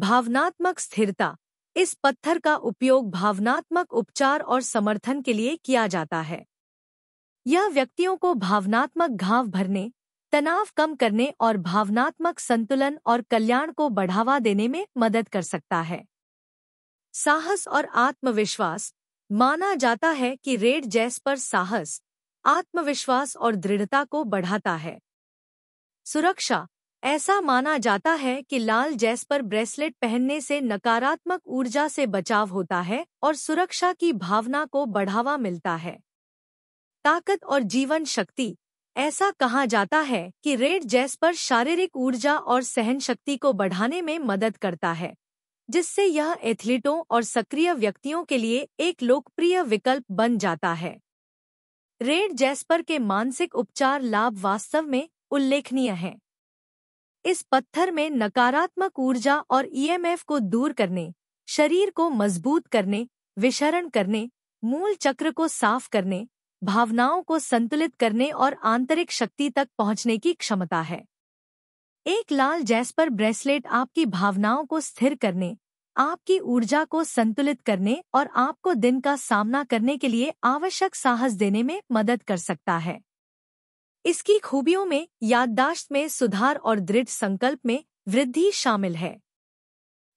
भावनात्मक स्थिरता इस पत्थर का उपयोग भावनात्मक उपचार और समर्थन के लिए किया जाता है यह व्यक्तियों को भावनात्मक घाव भरने तनाव कम करने और भावनात्मक संतुलन और कल्याण को बढ़ावा देने में मदद कर सकता है साहस और आत्मविश्वास माना जाता है कि रेड जैस पर साहस आत्मविश्वास और दृढ़ता को बढ़ाता है सुरक्षा ऐसा माना जाता है कि लाल पर ब्रेसलेट पहनने से नकारात्मक ऊर्जा से बचाव होता है और सुरक्षा की भावना को बढ़ावा मिलता है ताकत और जीवन शक्ति ऐसा कहा जाता है कि रेड पर शारीरिक ऊर्जा और सहन शक्ति को बढ़ाने में मदद करता है जिससे यह एथलीटों और सक्रिय व्यक्तियों के लिए एक लोकप्रिय विकल्प बन जाता है रेड जैस्पर के मानसिक उपचार लाभ वास्तव में उल्लेखनीय हैं इस पत्थर में नकारात्मक ऊर्जा और ईएमएफ e को दूर करने शरीर को मजबूत करने विशरण करने मूल चक्र को साफ करने भावनाओं को संतुलित करने और आंतरिक शक्ति तक पहुंचने की क्षमता है एक लाल जैस्पर ब्रेसलेट आपकी भावनाओं को स्थिर करने आपकी ऊर्जा को संतुलित करने और आपको दिन का सामना करने के लिए आवश्यक साहस देने में मदद कर सकता है इसकी खूबियों में याददाश्त में सुधार और दृढ़ संकल्प में वृद्धि शामिल है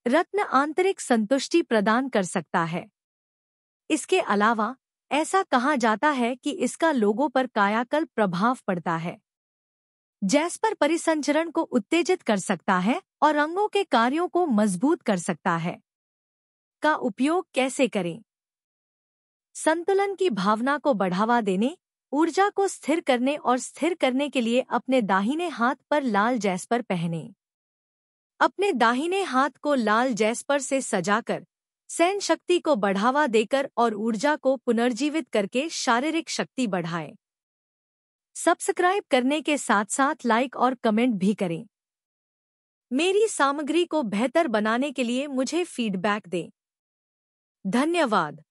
रत्न आंतरिक संतुष्टि प्रदान कर सकता है इसके अलावा ऐसा कहा जाता है कि इसका लोगों पर कायाकल्प प्रभाव पड़ता है जैस्पर परिसंचरण को उत्तेजित कर सकता है और अंगों के कार्यों को मजबूत कर सकता है का उपयोग कैसे करें संतुलन की भावना को बढ़ावा देने ऊर्जा को स्थिर करने और स्थिर करने के लिए अपने दाहिने हाथ पर लाल जैस्पर पहने अपने दाहिने हाथ को लाल जैस्पर से सजाकर सैन शक्ति को बढ़ावा देकर और ऊर्जा को पुनर्जीवित करके शारीरिक शक्ति बढ़ाएं। सब्सक्राइब करने के साथ साथ लाइक और कमेंट भी करें मेरी सामग्री को बेहतर बनाने के लिए मुझे फीडबैक दें धन्यवाद